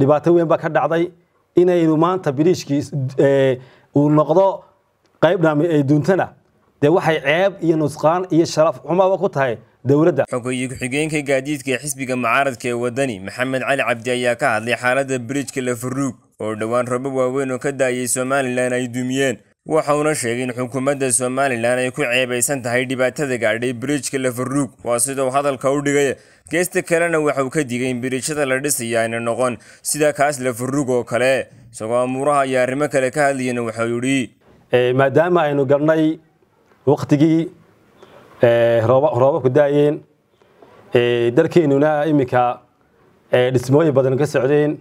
dhibaato weyn baa ka dhacday inaynu maanta biriishkiis uu noqdo qayb dhaami ay duuntana dee waxay ceeb iyo nusqaan iyo sharaf xumaba ku tahay dowladda xogayo ku-xigeenka gaadiidka ee xisbiga mucaaradka ee waddani maxamed cali cabdi ayaa ka hadlay xaaladda biriijka la faruug oo dhowaan rabo waaweyn oo ka daayay somalilan ay duumiyeen waxa waxauuna sheegay in xukuumadda somalilan ay ku ceebaysan tahay dhibaatada gaadhay biriijka lafaruug waa sidau hadalka u dhigay geesta kalena waxauu ka digay in biriijada la dhisaya ayna noqon sida kaas lafaruug oo kale isagoo amuuraha iyo arrimo kale ka hadlayana waxau yidhi eh, maadaama aynu garnay wakhtigii eh, roobabku daayeen eh, dalkeenuna iminka dhismooyin badan ka socdeen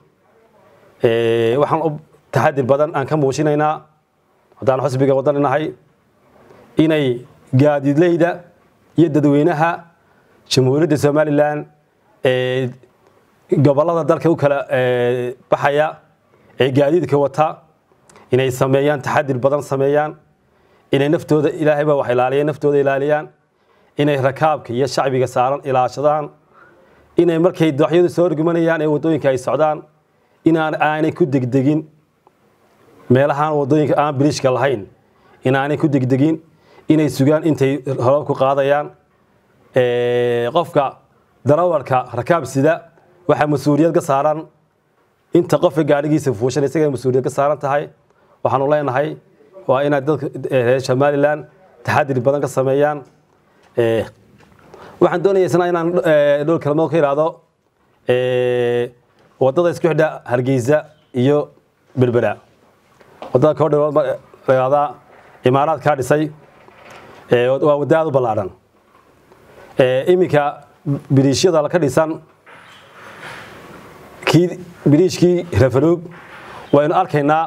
waxaan u taxadir badan aan ka muujinaynaa haddaan xusbiga waddan inahay inay gaadiidleyda iyo dadweynaha jamhuuriyadda somalilan ee gobollada dalka u kala baxaya ee gaadiidka wata inay sameeyaan taxadir badan sameeyaan inay naftooda ilaahay baa wax ilaaliya naftooda ilaaliyaan inay rakaabka iyo shacbiga saaran ilaashadaan inay markay dooxyadu soo orgumanayaan ee waddooyinka ay socdaan inaan aanay ku degdegin meelahaan wadooyinka aan biliishka lahayn inaanay ku degdegin inay sugaan intay horob qaadayaan qofka darawarka rakaab sida waxaa mas-uuliyad ka saaran inta qofka gaarigiisa fuushan isaga mas-uuliyad ka saaran tahay waxaanu leenahay waa inaad dadka reer somalilan taxadir badan ka sameeyaan waxaan doonaya inaan dhowr kelmood ka ihahdo wadada isku xidha hargeysa iyo berbera wadada ka hordhowaad imaaraad kaa dhisay waa wadaaad u ballaadhan iminka biriishyada ka dhisan kii biriishkii rafaluub waynu arkaynaa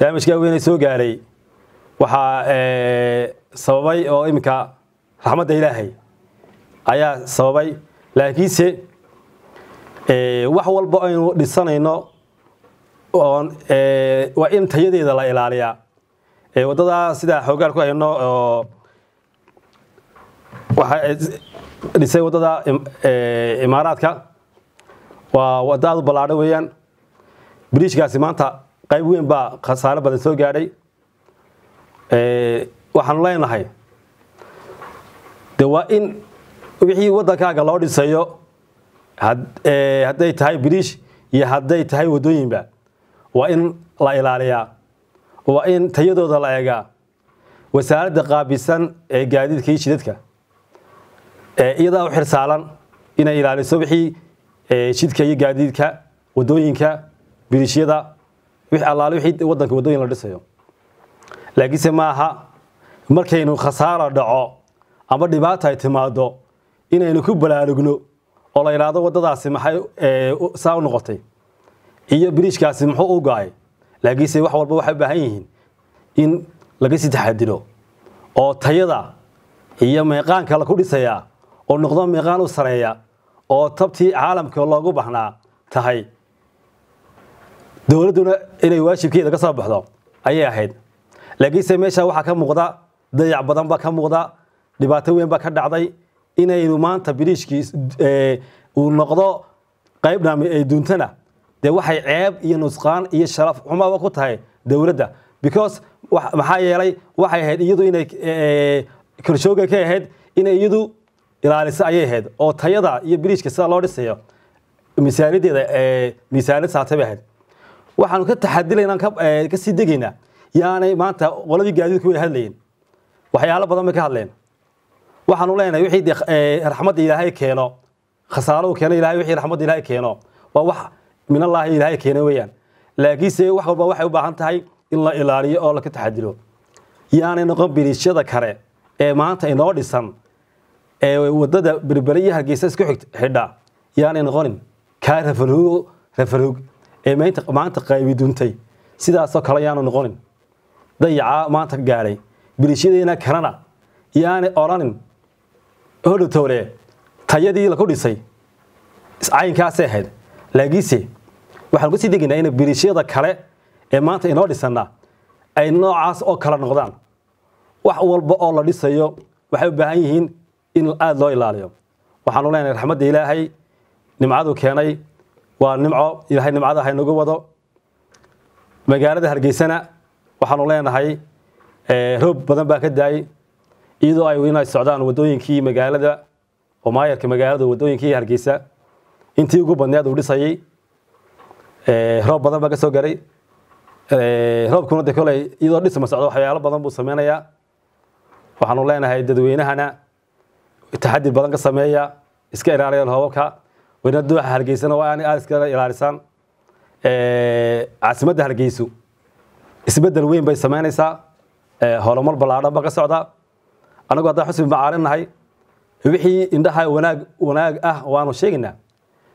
daamijkaa weyne soo gaaray waxaa sababay oo iminka raxmadda ilaahay ayaa sababay laakiinse wax walba aynu dhisanayno Eh, waa in tayadeeda la ilaaliyaa eh, wadadaa sidaa xoogaal ku hayno oo waxa eh, dhisay wadada imaaraadka waa wada aad u ballaadhan weeyaan briijkaasi maanta qayb weyn baa khasaare badan soo gaadhay waxaanu leenahay de waa in wixii waddankaaga loo dhisayo hadday tahay briish iyo hadday tahay waddooyinba waa in la ilaaliyaa waa in tayadooda la eegaa wasaaradda qaabisan ee gaadiidka iyo jidadka iyadaa u xirsaalan inay ilaaliso wixii jidka iyo gaadiidka wadooyinka biriishyada allaale wixii wadanka wadooyin la dhisayo laakiinse ma aha markaynu khasaaro dhaco ama dhibaata ay timaado inaynu ku balaarugno oo la yidhaahdo wadadaasi maxay saa u noqotay iyo biriishkaasi muxuu u go-ay laakiinse wax walba waxay u baahan yihiin in laga sii taxadiro oo tayada iyo meeqaanka la dhisayaa oo noqdo meeqaan u sareeya oo tabtii caalamka loogu baxnaa tahay dowladduna inay waajibkeeda ka soo baxdo ayay ahayd laakiinse meesha waxaa ka muuqda dayac badan baa ka muuqda dhibaato weyn baa ka dhacday inaynu maanta biriishkii uu noqdo qayb ay duuntana dee waxay ceeb iyo nusqaan iyo sharaf xumaba ku tahay dowladda because maxaa yeelay waxay ahayd iyadu inay eh, korshooga ka ahayd inay iyadu ilaaliso ayay ahayd oo tayada iyo biriijka sida loo dhisayo miisaanyadeeda eh, miisaaniyad saatay ahayd waxaanu ka taxadilay eh, ka sii degaynaa yaanay maanta qoladii gaadiidku wada hadlayin waxyaalo badan bay ka hadleen waxaanu leenahay wixii raxmadda ilaahay keeno khasaaro uu keeno ilaahay wixii raxmadda ilaahay keeno waa wax min allaahi ilaahay keena weyaan laakiinse wax walba waxay u baahan tahay in la ilaaliyo oo laka taxadiro yaanay noqon biriishada kale ee maanta inoo dhisan ee wadada berbere iyo hargeysa isku xidha yaanay noqonin kaa rafaruugo rafaruug ee maanta qaybi duntay sidaasoo kale yaanu noqonin dayacaa maanta gaadhay biriishyadeena kalena yaanay odhanin hodhotowle tayadii laku dhisay caynkaasay ahayd laakiinse waxaan uga sii degaynaa in biriishyada kale ee maanta inoo dhisana ay noocaas oo kala noqdaan wax walba oo la dhisayo waxay u baahan yihiin in aada loo ilaaliyo waxaanu leenahay raxmadda ilaahay nimcadu keenay waa nimco ilaahay nimcada haynagu wado magaalada hargeysana waxaanu leenahay eh, roob badan baa ka daayey iyadoo ay inay socdaan wadooyinkii magaalada oo maayarka magaalada wadooyinkii hargeysa intii ugu badneed uu dhisayay Eh, roob badan baa ka soo garay eh, roobkuna de koley iyadoo dhisma socdo waxyaalo badan buu sameynayaa waxaanu leenahay dadweynahana taxadi badan ka sameeya iska ilaaliya hoobabka weyna dooxa halgeysana waa aad iska ilaalisaan eh, caasimadda halgeyso isbedel weyn bay samaynaysaa horumar ballaadhan baa ka socda annagu haddaan xusbi macaalin nahay wixii indhaha wanaag wanaag ah waanu sheegaynaa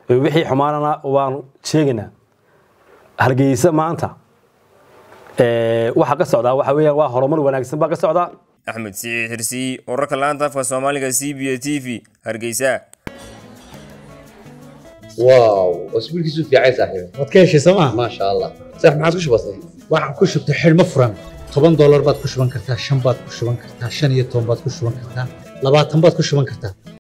wixii xumaanana waanu sheegaynaa hargeysa maanta waxaa ka socdaa waxa weeyaan waa horumar wanaagsan baa ka socdaa axmed siciid xirsiyi wararka laanta afka soomaaliga c b a t v hargeysa واو اسبوع كيسو في عيسى حبيبي ما تكيش سما ما شاء الله صح ما عادش بسيط waxaan ku shubtay xidhmo furan toban doolar baad ku shuban kartaa shan baad ku shuban kartaa shan iyo toban baad ku shuban kartaa labaatan baad ku shuban kartaa